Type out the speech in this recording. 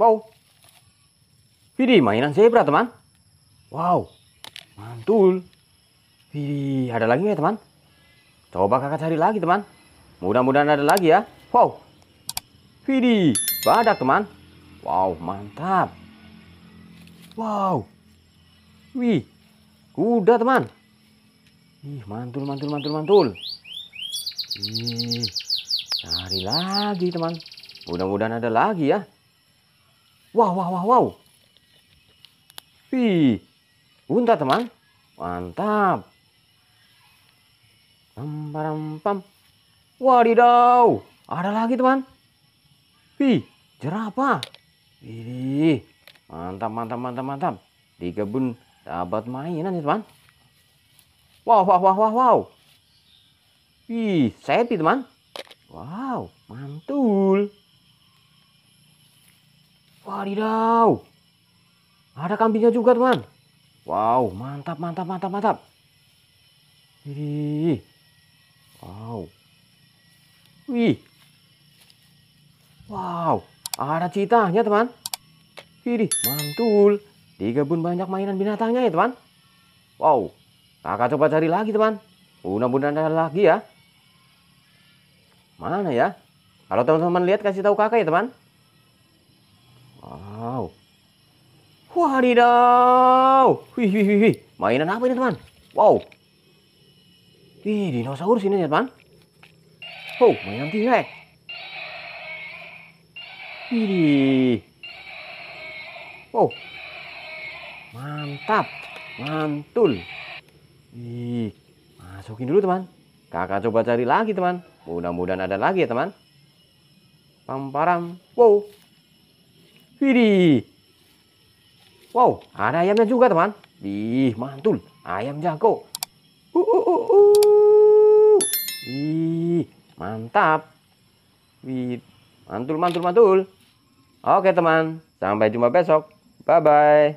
Wow. Widih, mainan zebra, teman. Wow. Mantul. Widih, ada lagi ya, teman? Coba kakak cari lagi, teman. Mudah-mudahan ada lagi ya. Wow. Widih, badak, teman. Wow, mantap. Wow. Wih, kuda, teman. Ih, mantul, mantul, mantul, mantul. Ih, cari lagi, teman. Mudah-mudahan ada lagi ya. Wow, wow, wow, wow. Wih, unta teman. Mantap. Pam, pam, pam. Wadidaw, ada lagi teman. Wih, jerapah. Wih, mantap, mantap, mantap, mantap. Di kebun dapat mainan ya teman. Wow, wow, wow, wow, wow. Wih, sepi teman. Wow, mantul. Wadidaw. Ada kambingnya juga, teman. Wow, mantap, mantap, mantap, mantap. Wih. Wow. Wih. Wow, ada citanya, teman. Wih, mantul. Tiga pun banyak mainan binatangnya ya, teman. Wow. Kakak coba cari lagi, teman. Mudah-mudahan ada lagi ya. Mana ya? Kalau teman-teman lihat kasih tahu kakak ya, teman. Wow. Wadidaw. Wih, wih, wih, Mainan apa ini, teman? Wow. Wih, dinosaurus ini, ya, teman. Oh, mainan tirai. Eh. Wih. Wow. Mantap. Mantul. Wih. Masukin dulu, teman. Kakak coba cari lagi, teman. Mudah-mudahan ada lagi ya, teman. Pamparam. Wow. Widih. Wow, ada ayamnya juga teman. Ih, mantul. Ayam jago. Uh, uh, uh, uh. Ih, mantap. Wih, mantul, mantul, mantul. Oke teman, sampai jumpa besok. Bye-bye.